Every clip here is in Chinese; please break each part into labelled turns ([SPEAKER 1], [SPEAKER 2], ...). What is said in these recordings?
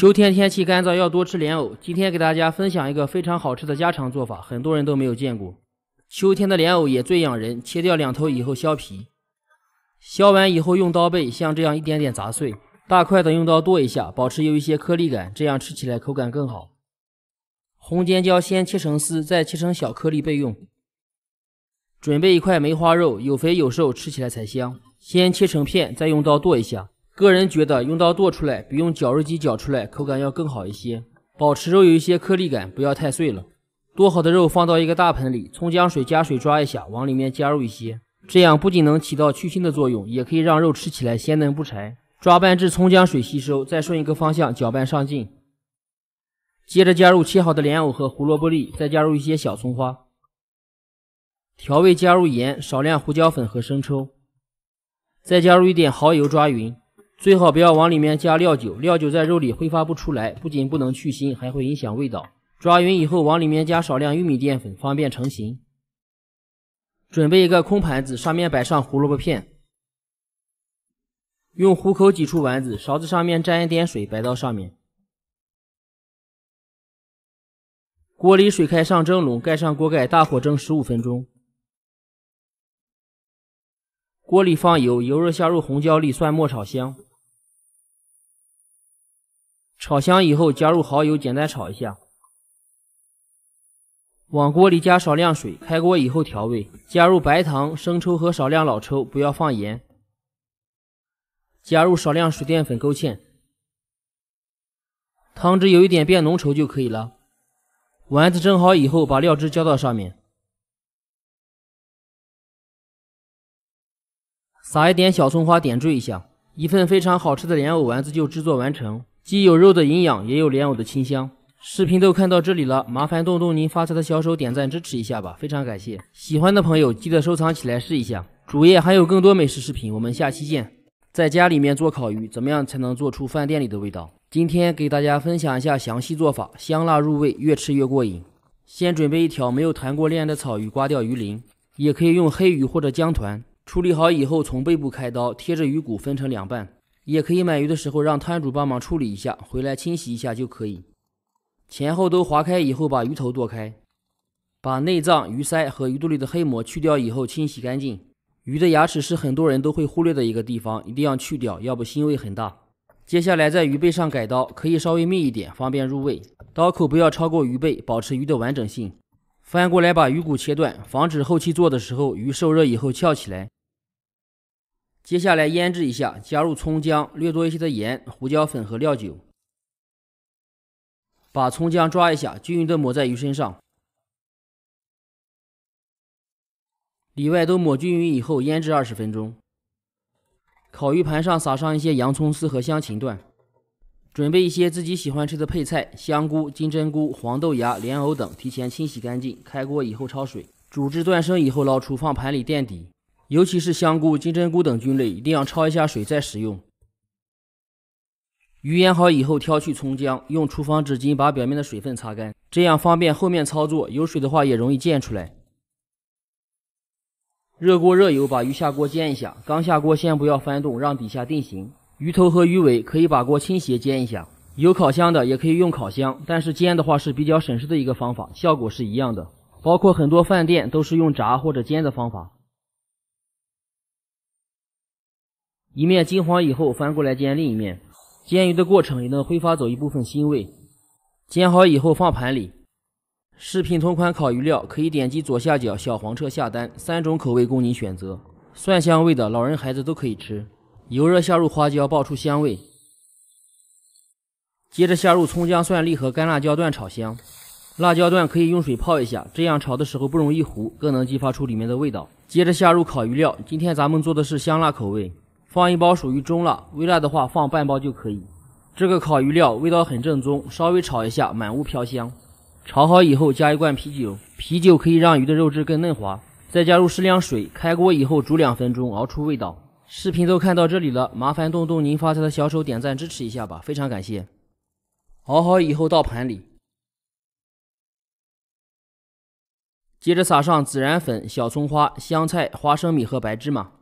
[SPEAKER 1] 秋天天气干燥，要多吃莲藕。今天给大家分享一个非常好吃的家常做法，很多人都没有见过。秋天的莲藕也最养人。切掉两头以后削皮，削完以后用刀背像这样一点点砸碎，大块的用刀剁一下，保持有一些颗粒感，这样吃起来口感更好。红尖椒先切成丝，再切成小颗粒备用。准备一块梅花肉，有肥有瘦，吃起来才香。先切成片，再用刀剁一下。个人觉得用刀剁出来比用绞肉机绞出来口感要更好一些，保持肉有一些颗粒感，不要太碎了。剁好的肉放到一个大盆里，葱姜水加水抓一下，往里面加入一些，这样不仅能起到去腥的作用，也可以让肉吃起来鲜嫩不柴。抓拌至葱姜水吸收，再顺一个方向搅拌上劲。接着加入切好的莲藕和胡萝卜粒，再加入一些小葱花。调味加入盐、少量胡椒粉和生抽，再加入一点蚝油抓匀。最好不要往里面加料酒，料酒在肉里挥发不出来，不仅不能去腥，还会影响味道。抓匀以后，往里面加少量玉米淀粉，方便成型。准备一个空盘子，上面摆上胡萝卜片，用虎口挤出丸子，勺子上面沾一点水，摆到上面。锅里水开，上蒸笼，盖上锅盖，大火蒸十五分钟。锅里放油，油热下入红椒粒、蒜末炒香。炒香以后，加入蚝油，简单炒一下。往锅里加少量水，开锅以后调味，加入白糖、生抽和少量老抽，不要放盐。加入少量水淀粉勾芡，汤汁有一点变浓稠就可以了。丸子蒸好以后，把料汁浇到上面，撒一点小葱花点缀一下，一份非常好吃的莲藕丸子就制作完成。既有肉的营养，也有莲藕的清香。视频都看到这里了，麻烦动动您发财的小手点赞支持一下吧，非常感谢。喜欢的朋友记得收藏起来试一下。主页还有更多美食视频，我们下期见。在家里面做烤鱼，怎么样才能做出饭店里的味道？今天给大家分享一下详细做法，香辣入味，越吃越过瘾。先准备一条没有谈过恋爱的草鱼，刮掉鱼鳞，也可以用黑鱼或者姜团。处理好以后，从背部开刀，贴着鱼骨分成两半。也可以买鱼的时候让摊主帮忙处理一下，回来清洗一下就可以。前后都划开以后，把鱼头剁开，把内脏、鱼鳃和鱼肚里的黑膜去掉以后清洗干净。鱼的牙齿是很多人都会忽略的一个地方，一定要去掉，要不腥味很大。接下来在鱼背上改刀，可以稍微密一点，方便入味。刀口不要超过鱼背，保持鱼的完整性。翻过来把鱼骨切断，防止后期做的时候鱼受热以后翘起来。接下来腌制一下，加入葱姜，略多一些的盐、胡椒粉和料酒，把葱姜抓一下，均匀的抹在鱼身上，里外都抹均匀以后腌制二十分钟。烤鱼盘上撒上一些洋葱丝和香芹段，准备一些自己喜欢吃的配菜，香菇、金针菇、黄豆芽、莲藕等，提前清洗干净，开锅以后焯水，煮至断生以后捞出放盘里垫底。尤其是香菇、金针菇等菌类，一定要焯一下水再食用。鱼腌好以后，挑去葱姜，用厨房纸巾把表面的水分擦干，这样方便后面操作。有水的话也容易溅出来。热锅热油，把鱼下锅煎一下。刚下锅先不要翻动，让底下定型。鱼头和鱼尾可以把锅倾斜煎一下。有烤箱的也可以用烤箱，但是煎的话是比较省事的一个方法，效果是一样的。包括很多饭店都是用炸或者煎的方法。一面金黄以后翻过来煎另一面，煎鱼的过程也能挥发走一部分腥味。煎好以后放盘里。视频同款烤鱼料可以点击左下角小黄车下单，三种口味供你选择，蒜香味的老人孩子都可以吃。油热下入花椒爆出香味，接着下入葱姜蒜粒和干辣椒段炒香，辣椒段可以用水泡一下，这样炒的时候不容易糊，更能激发出里面的味道。接着下入烤鱼料，今天咱们做的是香辣口味。放一包属于中辣，微辣的话放半包就可以。这个烤鱼料味道很正宗，稍微炒一下，满屋飘香。炒好以后加一罐啤酒，啤酒可以让鱼的肉质更嫩滑。再加入适量水，开锅以后煮两分钟，熬出味道。视频都看到这里了，麻烦动动您发财的小手点赞支持一下吧，非常感谢。熬好以后倒盘里，接着撒上孜然粉、小葱花、香菜、花生米和白芝麻。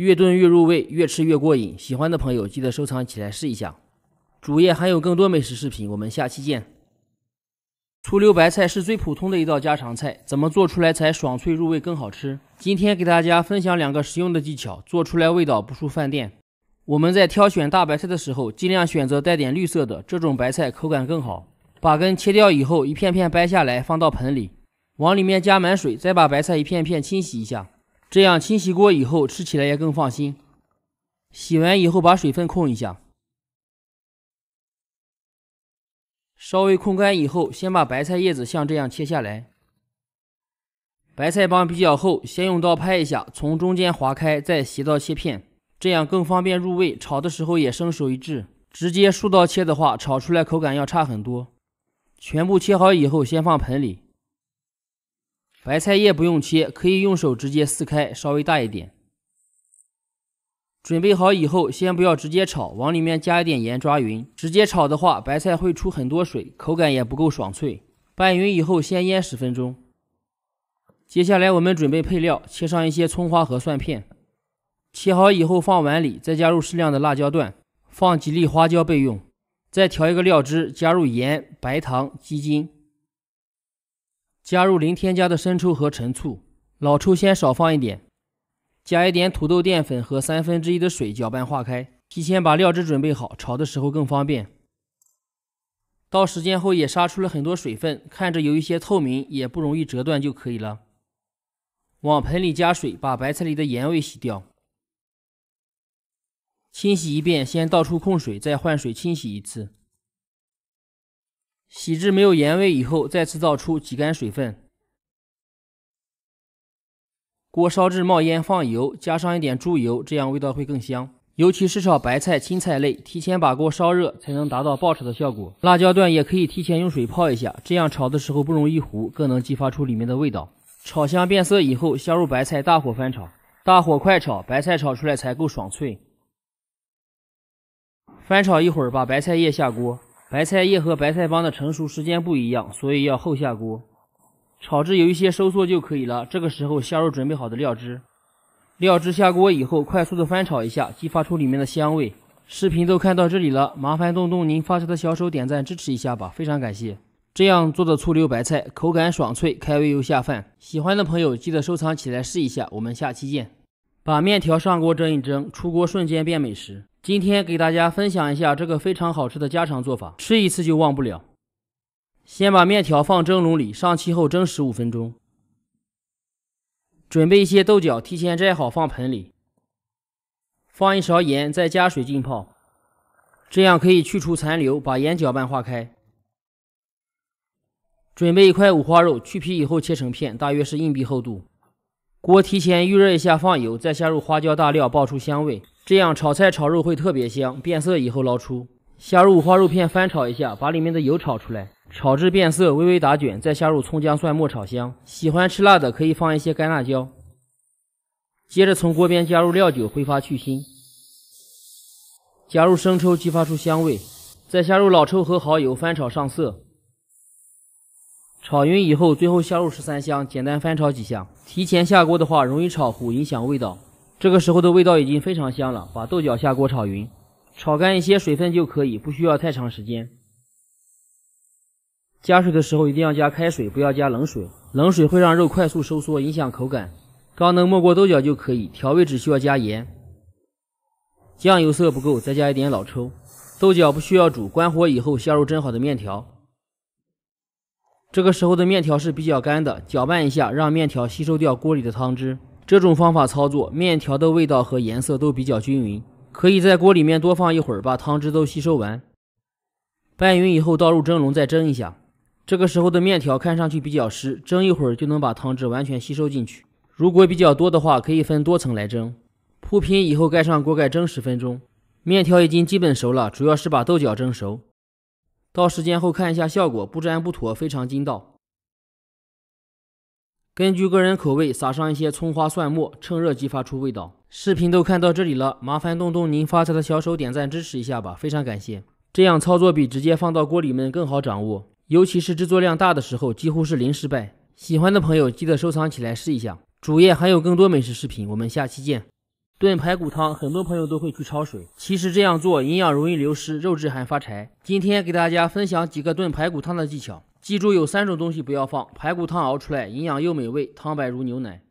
[SPEAKER 1] 越炖越入味，越吃越过瘾。喜欢的朋友记得收藏起来试一下。主页还有更多美食视频，我们下期见。醋溜白菜是最普通的一道家常菜，怎么做出来才爽脆入味更好吃？今天给大家分享两个实用的技巧，做出来味道不输饭店。我们在挑选大白菜的时候，尽量选择带点绿色的，这种白菜口感更好。把根切掉以后，一片片掰下来，放到盆里，往里面加满水，再把白菜一片片清洗一下。这样清洗锅以后，吃起来也更放心。洗完以后把水分控一下，稍微控干以后，先把白菜叶子像这样切下来。白菜帮比较厚，先用刀拍一下，从中间划开，再斜刀切片，这样更方便入味，炒的时候也生熟一致。直接竖刀切的话，炒出来口感要差很多。全部切好以后，先放盆里。白菜叶不用切，可以用手直接撕开，稍微大一点。准备好以后，先不要直接炒，往里面加一点盐抓匀。直接炒的话，白菜会出很多水，口感也不够爽脆。拌匀以后，先腌十分钟。接下来我们准备配料，切上一些葱花和蒜片，切好以后放碗里，再加入适量的辣椒段，放几粒花椒备用。再调一个料汁，加入盐、白糖、鸡精。加入零添加的生抽和陈醋，老抽先少放一点，加一点土豆淀粉和三分之一的水搅拌化开。提前把料汁准备好，炒的时候更方便。到时间后也杀出了很多水分，看着有一些透明，也不容易折断就可以了。往盆里加水，把白菜里的盐味洗掉，清洗一遍。先倒出控水，再换水清洗一次。洗至没有盐味以后，再次倒出，挤干水分。锅烧至冒烟，放油，加上一点猪油，这样味道会更香。尤其是炒白菜、青菜类，提前把锅烧热才能达到爆炒的效果。辣椒段也可以提前用水泡一下，这样炒的时候不容易糊，更能激发出里面的味道。炒香变色以后，下入白菜，大火翻炒。大火快炒，白菜炒出来才够爽脆。翻炒一会儿，把白菜叶下锅。白菜叶和白菜帮的成熟时间不一样，所以要后下锅，炒至有一些收缩就可以了。这个时候下入准备好的料汁，料汁下锅以后快速的翻炒一下，激发出里面的香味。视频都看到这里了，麻烦动动您发财的小手点赞支持一下吧，非常感谢。这样做的醋溜白菜口感爽脆，开胃又下饭，喜欢的朋友记得收藏起来试一下。我们下期见。把面条上锅蒸一蒸，出锅瞬间变美食。今天给大家分享一下这个非常好吃的家常做法，吃一次就忘不了。先把面条放蒸笼里，上气后蒸十五分钟。准备一些豆角，提前摘好放盆里，放一勺盐，再加水浸泡，这样可以去除残留。把盐搅拌化开。准备一块五花肉，去皮以后切成片，大约是硬币厚度。锅提前预热一下，放油，再下入花椒大料，爆出香味。这样炒菜炒肉会特别香，变色以后捞出。下入五花肉片翻炒一下，把里面的油炒出来，炒至变色，微微打卷，再下入葱姜蒜末炒香。喜欢吃辣的可以放一些干辣椒。接着从锅边加入料酒挥发去腥，加入生抽激发出香味，再下入老抽和蚝油翻炒上色。炒匀以后，最后下入十三香，简单翻炒几下。提前下锅的话，容易炒糊，影响味道。这个时候的味道已经非常香了，把豆角下锅炒匀，炒干一些水分就可以，不需要太长时间。加水的时候一定要加开水，不要加冷水，冷水会让肉快速收缩，影响口感。刚能没过豆角就可以。调味只需要加盐，酱油色不够再加一点老抽。豆角不需要煮，关火以后下入蒸好的面条。这个时候的面条是比较干的，搅拌一下，让面条吸收掉锅里的汤汁。这种方法操作，面条的味道和颜色都比较均匀，可以在锅里面多放一会儿，把汤汁都吸收完，拌匀以后倒入蒸笼再蒸一下。这个时候的面条看上去比较湿，蒸一会儿就能把汤汁完全吸收进去。如果比较多的话，可以分多层来蒸，铺平以后盖上锅盖蒸十分钟，面条已经基本熟了，主要是把豆角蒸熟。到时间后看一下效果，不粘不坨，非常筋道。根据个人口味撒上一些葱花蒜末，趁热激发出味道。视频都看到这里了，麻烦动动您发财的小手点赞支持一下吧，非常感谢！这样操作比直接放到锅里面更好掌握，尤其是制作量大的时候，几乎是零失败。喜欢的朋友记得收藏起来试一下。主页还有更多美食视频，我们下期见。炖排骨汤，很多朋友都会去焯水，其实这样做营养容易流失，肉质还发柴。今天给大家分享几个炖排骨汤的技巧。记住有三种东西不要放，排骨汤熬出来营养又美味，汤白如牛奶。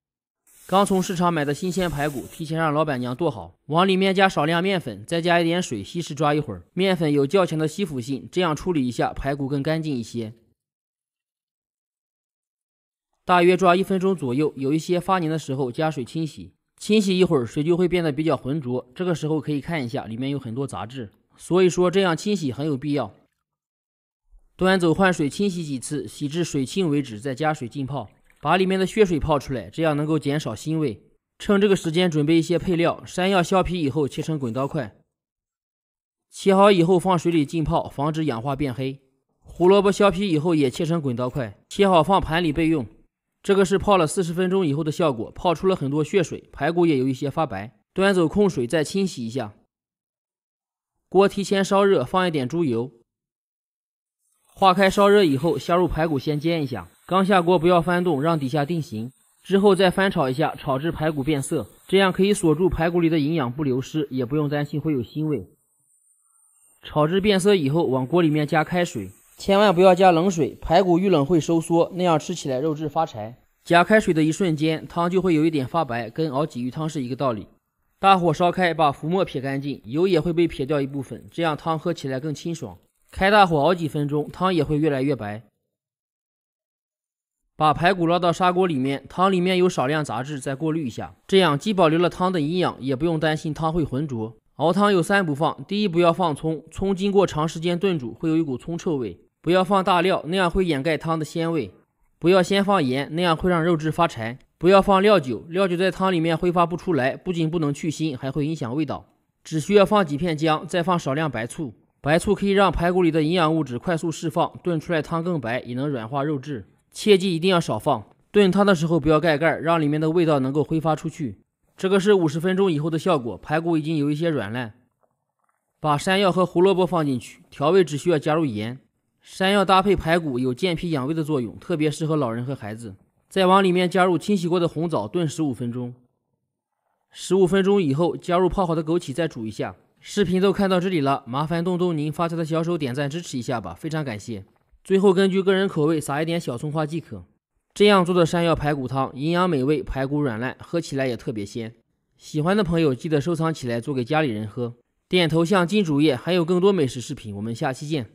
[SPEAKER 1] 刚从市场买的新鲜排骨，提前让老板娘剁好，往里面加少量面粉，再加一点水稀释，抓一会儿。面粉有较强的吸附性，这样处理一下排骨更干净一些。大约抓一分钟左右，有一些发黏的时候加水清洗，清洗一会儿水就会变得比较浑浊，这个时候可以看一下里面有很多杂质，所以说这样清洗很有必要。端走换水，清洗几次，洗至水清为止，再加水浸泡，把里面的血水泡出来，这样能够减少腥味。趁这个时间准备一些配料：山药削皮以后切成滚刀块，切好以后放水里浸泡，防止氧化变黑。胡萝卜削皮以后也切成滚刀块，切好放盘里备用。这个是泡了四十分钟以后的效果，泡出了很多血水，排骨也有一些发白。端走控水，再清洗一下。锅提前烧热，放一点猪油。化开烧热以后，下入排骨先煎一下。刚下锅不要翻动，让底下定型，之后再翻炒一下，炒至排骨变色。这样可以锁住排骨里的营养不流失，也不用担心会有腥味。炒至变色以后，往锅里面加开水，千万不要加冷水，排骨遇冷会收缩，那样吃起来肉质发柴。加开水的一瞬间，汤就会有一点发白，跟熬鲫鱼汤是一个道理。大火烧开，把浮沫撇干净，油也会被撇掉一部分，这样汤喝起来更清爽。开大火熬几分钟，汤也会越来越白。把排骨捞到砂锅里面，汤里面有少量杂质，再过滤一下。这样既保留了汤的营养，也不用担心汤会浑浊。熬汤有三不放：第一，不要放葱，葱经过长时间炖煮会有一股葱臭味；不要放大料，那样会掩盖汤的鲜味；不要先放盐，那样会让肉质发柴；不要放料酒，料酒在汤里面挥发不出来，不仅不能去腥，还会影响味道。只需要放几片姜，再放少量白醋。白醋可以让排骨里的营养物质快速释放，炖出来汤更白，也能软化肉质。切记一定要少放。炖汤的时候不要盖盖，让里面的味道能够挥发出去。这个是五十分钟以后的效果，排骨已经有一些软烂。把山药和胡萝卜放进去，调味只需要加入盐。山药搭配排骨有健脾养胃的作用，特别适合老人和孩子。再往里面加入清洗过的红枣，炖十五分钟。十五分钟以后加入泡好的枸杞，再煮一下。视频都看到这里了，麻烦动动您发财的小手点赞支持一下吧，非常感谢。最后根据个人口味撒一点小葱花即可。这样做的山药排骨汤，营养美味，排骨软烂，喝起来也特别鲜。喜欢的朋友记得收藏起来做给家里人喝。点头像进主页，还有更多美食视频，我们下期见。